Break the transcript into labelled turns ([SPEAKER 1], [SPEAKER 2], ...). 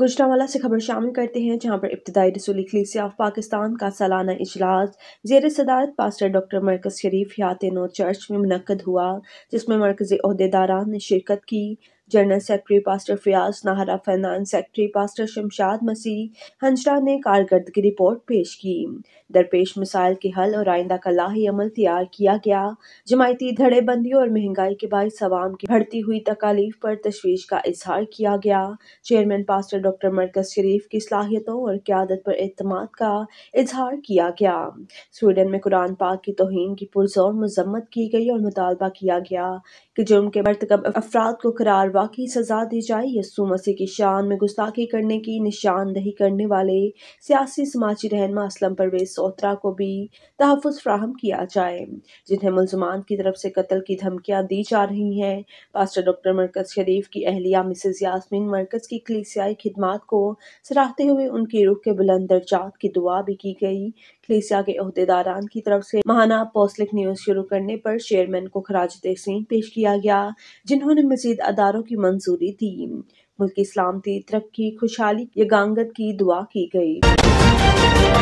[SPEAKER 1] गुजरावाला से खबर शामिल करते हैं जहां पर इब्तदाई रसूली खलीसिया ऑफ पाकिस्तान का सालाना इजलास जेर सदारत पास्टर डॉक्टर मरकज़ शरीफ यात नो चर्च में मनकद हुआ जिसमें मरकज़ी अहदेदारान ने शिरकत की general secretary pastor Fayyaz Nahra finance secretary pastor Shamshad Masih Hanjra ने कारकर्दगी रिपोर्ट पेश की दरपेश मिसाइल के हल और आइंदा का लाही अमल तैयार किया गया जमायती धड़ेबंदी और महंगाई के बाद सवाम की बढ़ती हुई तकालीफ पर तशवीश का इजहार किया गया chairman pastor doctor Markaz Sharif की सलाहियतों और क्यादत पर अतम का इजहार किया गया स्वीडन में कुरान पाक की तोहन की पुरजोर मजम्मत की गई और मुतालबा किया गया कि जुर्म के मरतकब अफराद को करार की सजा दी जाए यस्सु मसीह की शान में गुस्ताखी करने की निशानदही करने वाले सियासी समाजी रहनमा असलम परवेज सोत्रा को भी तहफ़ फ्राहम किया जाए जिन्हें मुलजमान की तरफ से कत्ल की धमकियाँ दी जा रही हैं पास्टर डॉक्टर मरकज शरीफ की अहलिया मिसेज यासमिन मरकज की खलीसियाई खिदमात को सराहते हुए उनकी रुख के बुलंद दर्जात की दुआ भी की गई खलीसिया के अहदेदारान की तरफ से महाना पौसलिक न्यूज़ शुरू करने पर चेयरमैन को खराज तहसीन पेश किया गया जिन्होंने मजीद अदारों की मंजूरी दी मुल्क इस्लाम की तरक्की खुशहाली या गंगत की दुआ की गई